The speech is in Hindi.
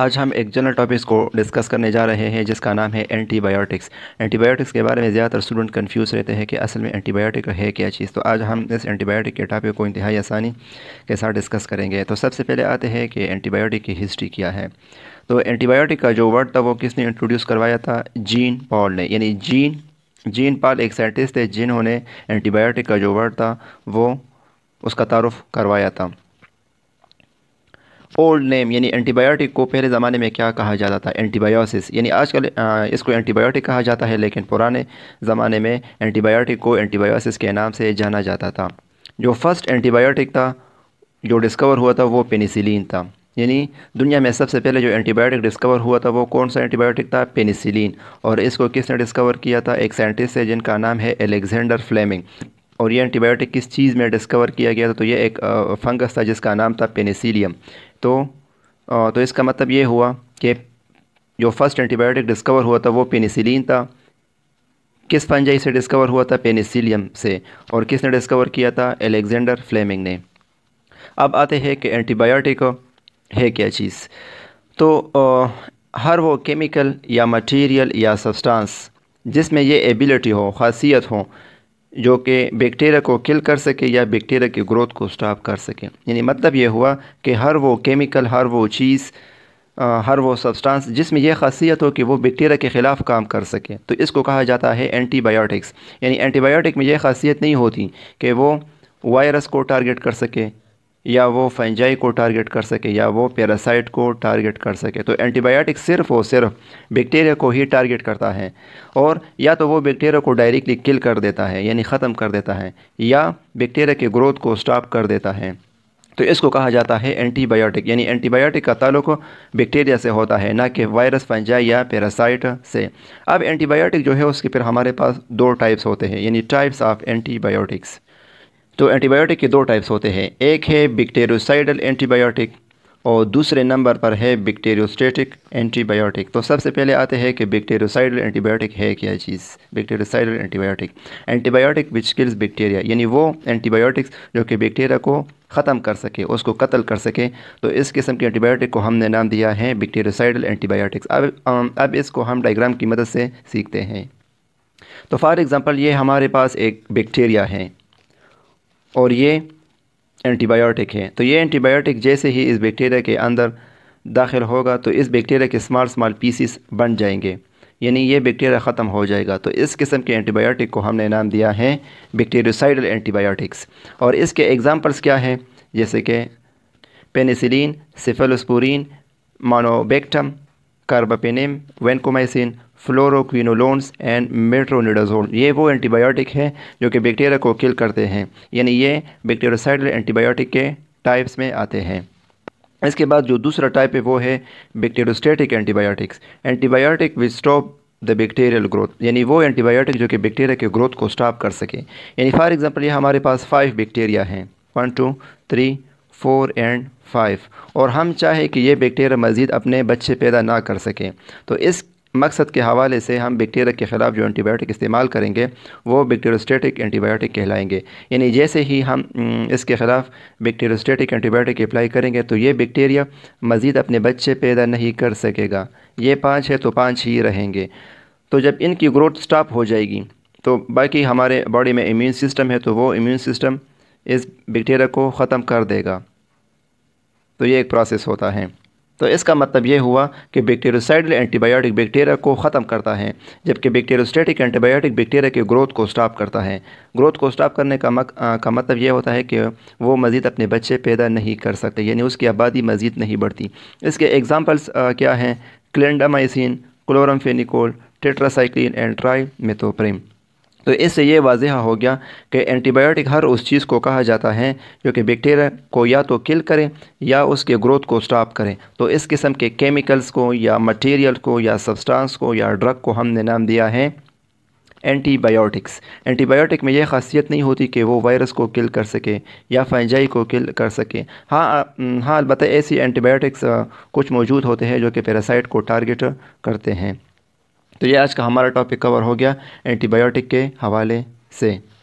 आज हम एक जनरल टॉपिक को डिस्कस करने जा रहे हैं जिसका नाम है एंटीबायोटिक्स एंटीबायोटिक्स के बारे में ज़्यादातर स्टूडेंट कन्फ्यूज़ रहते हैं कि असल में एंटीबायोटिक है क्या चीज़ तो आज हम इस एंटीबायोटिक के टॉपिक को इंतहाई आसानी के साथ डिस्कस करेंगे तो सबसे पहले आते हैं कि एंटीबायोटिक की हिस्ट्री क्या है तो एंटीबायोटिक का जो वर्ड था वो किसने इंट्रोड्यूस करवाया था जीन पॉल ने यानी जीन जीन पाल एक साइंटिस्ट थे जिन्होंने एंटीबायोटिक का जो वर्ड था वो उसका तारफ़ करवाया था ओल्ड नेम यानी एंटीबायोटिक को पहले ज़माने में क्या कहा जाता था एंटीबायोसिस यानी आजकल इसको एंटीबायोटिक कहा जाता है लेकिन पुराने ज़माने में एंटीबायोटिक को एंटीबायोसिस के नाम से जाना जाता था जो फर्स्ट एंटीबायोटिक था जो डिस्कवर हुआ था वो पेनिसिलिन था यानी दुनिया में सबसे पहले जो एंटीबायोटिक डिस्कवर हुआ था वो कौन सा एंटीबायोटिक था पेनिसिलिन और इसको किसने डिस्कवर किया था एक साइंटिस्ट है जिनका नाम है एलेक्जेंडर फ्लेमिंग और ये एंटीबायोटिक किस चीज़ में डिस्कवर किया गया था तो ये एक फंगस था जिसका नाम था पेनिसिलियम तो तो इसका मतलब ये हुआ कि जो फर्स्ट एंटीबायोटिक डिस्कवर हुआ था वो पेनिसिलिन था किस फंजाई से डिस्कवर हुआ था पेनिसिलियम से और किसने डिस्कवर किया था एलेक्जेंडर फ्लेमिंग ने अब आते हैं कि एंटीबायोटिक है क्या चीज़ तो हर वो केमिकल या मटेरियल या सब्सटेंस जिसमें ये एबिलिटी हो खासियत हो जो कि बैक्टीरिया को किल कर सके या बैक्टीरिया की ग्रोथ को स्टॉप कर सके यानी मतलब ये हुआ कि हर वो केमिकल हर वो चीज़ हर वो सब्सटेंस जिसमें यह खासियत हो कि वो बैक्टीरिया के ख़िलाफ़ काम कर सके तो इसको कहा जाता है एंटीबायोटिक्स यानी एंटीबायोटिक में यह खासियत नहीं होती कि वो वायरस को टारगेट कर सके या वो फंजाई को टारगेट कर सके या वो पैरासाइट को टारगेट कर सके तो एंटीबायोटिक सिर्फ और सिर्फ बैक्टीरिया को ही टारगेट करता है और या तो वो बैक्टीरिया को डायरेक्टली किल कर देता है यानी ख़त्म कर देता है या बैक्टीरिया के ग्रोथ को स्टॉप कर देता है तो इसको कहा जाता है एंटीबायोटिक यानी एंटीबायोटिक का ताल्लुक बैक्टीरिया से होता है ना कि वायरस फंजाई या पैरासाइट से अब एंटीबायोटिक जो है उसके फिर हमारे पास दो टाइप्स होते हैं यानी टाइप्स ऑफ एंटीबायोटिक्स तो एंटीबायोटिक के दो टाइप्स होते हैं एक है बैक्टेरियोसाइडल एंटीबायोटिक और दूसरे नंबर पर है बैक्टेरियोस्टेटिक एंटीबायोटिक तो सबसे पहले आते हैं कि बैक्टेरियोसाइडल एंटीबायोटिक है क्या चीज़ bactericidal antibiotic antibiotic which kills bacteria यानी वो एंटीबायोटिक्स जो कि बैक्टीरिया को ख़त्म कर सके उसको कत्ल कर सके तो इस किस्म के एंटीबायोटिक को हमने नाम दिया है बैक्टेरियोसाइडल एंटीबायोटिक्स अब अब इसको हम डाइग्राम की मदद से सीखते हैं तो फॉर एग्ज़ाम्पल ये हमारे पास एक बैक्टीरिया है और ये एंटीबायोटिक है तो ये एंटीबायोटिक जैसे ही इस बैक्टीरिया के अंदर दाखिल होगा तो इस बैक्टीरिया के स्मॉल स्मॉल पीसीस बन जाएंगे यानी ये बैक्टीरिया ख़त्म हो जाएगा तो इस किस्म के एंटीबायोटिक को हमने नाम दिया है बैक्टीरियोसाइडल एंटीबायोटिक्स और इसके एग्ज़ाम्पल्स क्या हैं जैसे कि penicillin cephalosporin monobactam carbapenem vancomycin fluoroquinolones and metronidazole ये वो एंटीबायोटिक है जो कि बैक्टीरिया को किल करते हैं यानी ये बैक्टीरियासाइडल एंटीबायोटिक के टाइप्स में आते हैं इसके बाद जो दूसरा टाइप है वो है bacteriostatic antibiotics antibiotic which stop the bacterial growth यानी वो एंटीबायोटिक जो कि बैक्टीरिया के ग्रोथ को स्टॉप कर सके यानी फॉर एग्जांपल ये हमारे पास फाइव बैक्टीरिया हैं one two three four and five और हम चाहें कि ये बैक्टीरिया मज़ीद अपने बच्चे पैदा ना कर सकें तो इस मकसद के हवाले से हम बैक्टीरिया के ख़िलाफ़ जो एंटीबायोटिक इस्तेमाल करेंगे वो बैक्टीरियोस्टेटिक एंटीबायोटिक कहलाएंगे यानी जैसे ही हम इसके ख़िलाफ़ बैक्टीरियोस्टेटिक एंटीबायोटिक अप्लाई करेंगे तो ये बैक्टीरिया मज़ीद अपने बच्चे पैदा नहीं कर सकेगा ये पाँच है तो पाँच ही रहेंगे तो जब इनकी ग्रोथ स्टॉप हो जाएगी तो बाकी हमारे बॉडी में इम्यून सिस्टम है तो वो इम्यून सिस्टम इस बैक्टीरिया को ख़त्म कर देगा तो ये एक प्रोसेस होता है तो इसका मतलब ये हुआ कि बैक्टीरियोसाइडल एंटीबायोटिक बैक्टीरिया को ख़त्म करता है जबकि बैक्टीरियोस्टेटिक एंटीबायोटिक बैक्टीरिया के ग्रोथ को स्टॉप करता है ग्रोथ को स्टॉप करने का मक, आ, का मतलब ये होता है कि वो मज़ीद अपने बच्चे पैदा नहीं कर सकते यानी उसकी आबादी मज़ीद नहीं बढ़ती इसके एग्ज़ाम्पल्स क्या हैं clindamycin chloramphenicol tetracycline and trimethoprim तो इससे ये वाजह हो गया कि एंटीबायोटिक हर उस चीज़ को कहा जाता है जो कि बैक्टीरिया को या तो किल करें या उसके ग्रोथ को स्टॉप करें तो इस किस्म के केमिकल्स को या मटेरियल को या सब्सटेंस को या ड्रग को हमने नाम दिया है एंटीबायोटिक्स एंटीबायोटिक में यह खासियत नहीं होती कि वो वायरस को किल कर सके या फंजाई को किल कर सके हाँ हाँ अलबत्त ऐसी एंटीबायोटिक्स कुछ मौजूद होते हैं जो कि पैरासाइट को टारगेट करते हैं तो ये आज का हमारा टॉपिक कवर हो गया एंटीबायोटिक के हवाले से